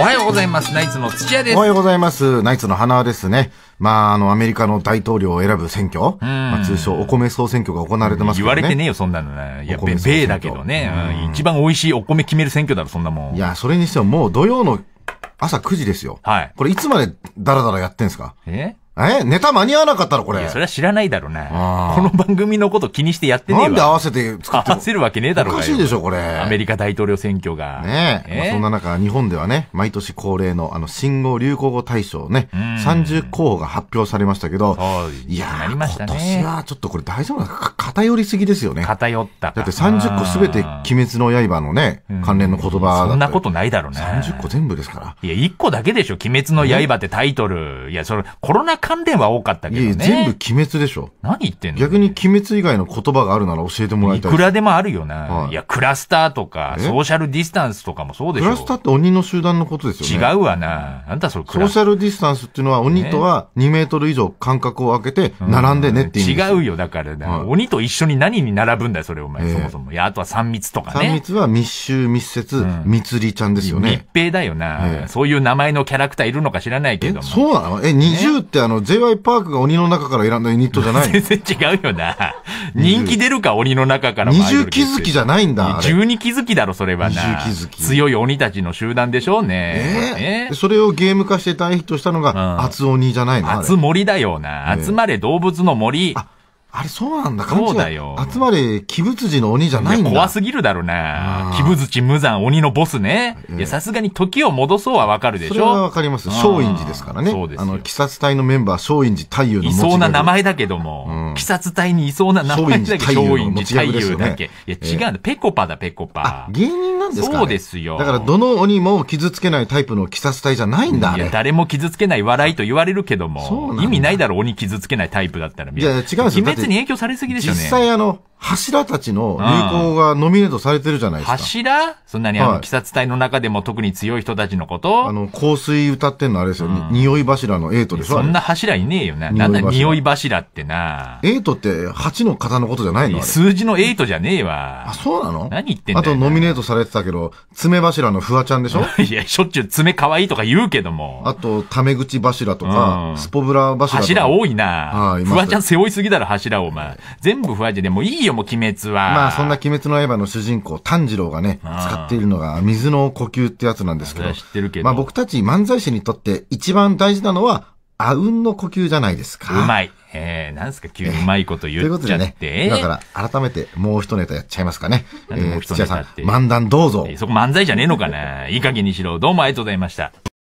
おはようございます。ナイツの土屋です。おはようございます。ナイツの花輪ですね。まあ、あの、アメリカの大統領を選ぶ選挙、まあ、通称お米総選挙が行われてますけどね。言われてねえよ、そんなのね。いや、米だけどね、うん、一番美味しいお米決める選挙だろ、そんなもん。いや、それにしてももう土曜の朝9時ですよ。はい。これいつまでダラダラやってんすかええネタ間に合わなかったのこれ。いや、それは知らないだろうね。この番組のこと気にしてやってねえわ。なんで合わせて作って合わせるわけねえだろうおかしいでしょ、これ。アメリカ大統領選挙が。ねえ。まあ、そんな中、日本ではね、毎年恒例の、あの、新語・流行語大賞ね、30候補が発表されましたけど、いやね、今年はちょっとこれ大丈夫なのか偏りすぎですよね。偏っただって30個すべて鬼滅の刃のね、関連の言葉そんなことないだろうね。30個全部ですから。いや、1個だけでしょ、鬼滅の刃ってタイトル。いや、それ、コロナ禍関連は多かったけどね。いや全部鬼滅でしょ。何言ってんの、逆に鬼滅以外の言葉があるなら教えてもらいたい。いくらでもあるよな。はい、いや、クラスターとか、ソーシャルディスタンスとかもそうでしょ。クラスターって鬼の集団のことですよね。違うわな。あんたそれソーシャルディスタンスっていうのは、鬼とは2メートル以上間隔を空けて、並んでねって言う、う違うよ、だからな、はい、鬼と一緒に何に並ぶんだよ、それお前、えー、そもそも。いや、あとは三密とかね。三密は密集、密接、うん、密りちゃんですよね。密閉だよな、えー、そういう名前のキャラクターいるのか知らないけども。そうなのえ、二重ってあの、の、J.Y. パークが鬼の中から選んだユニットじゃない 全然違うよな。人気出るか、鬼の中からも。二重気づきじゃないんだ。十二気づきだろ、それはな。二重気づき。強い鬼たちの集団でしょうね。えー、えー、それをゲーム化して大ヒットしたのが、うん、厚鬼じゃないの厚森だよな。集まれ動物の森。あれ、そうなんだ。そうだよ。集まれ、鬼仏寺の鬼じゃないんだ。怖すぎるだろうな。鬼仏寺無惨、鬼のボスね。いや、さすがに時を戻そうはわかるでしょ。それはわかります。松陰寺ですからね。そうです。あの、鬼殺隊のメンバー、松陰寺太夫のいそうな名前だけども。うん鬼殺隊にいそうな名前だけ松陰寺太陽だけ。いや、違うんだ。ペコパだ、ペコパ。芸人なんですかそうですよ。だから、どの鬼も傷つけないタイプの鬼殺隊じゃないんだ。いや、誰も傷つけない笑いと言われるけども、意味ないだろ、鬼傷つけないタイプだったら。いや、違うんですよ。鬼滅に影響されすぎでしょね。実際あの、柱たちの流行がノミネートされてるじゃないですか。柱そんなにあの、鬼殺隊の中でも特に強い人たちのことあの、香水歌ってんのあれですよ。うん匂い柱のエイトでしょそんな柱いねえよな。なんだ匂い柱ってな。エイトって8の方のことじゃないの数字のエイトじゃねえわ。あ、そうなの何言ってんだあとノミネートされてたけど、爪柱のフワちゃんでしょ いや、しょっちゅう爪可愛いとか言うけども。あと、タメ口柱とか、うん、スポブラ柱とか。柱多いな。はい、フワちゃん背負いすぎだろ、柱を、まあ、全部フワちゃんでもいいよ、もう鬼滅は。まあ、そんな鬼滅の刃の主人公、炭治郎がね、使っているのが、水の呼吸ってやつなんですけど。知ってるけど。まあ、僕たち漫才師にとって一番大事なのは、あうんの呼吸じゃないですか。うまい。えー、なんすか急にうまいこと言っちゃって。ということでね、だから改めてもう一ネタやっちゃいますかね。えー、土屋さん、漫談どうぞ。えー、そこ漫才じゃねえのかないい加減にしろ。どうもありがとうございました。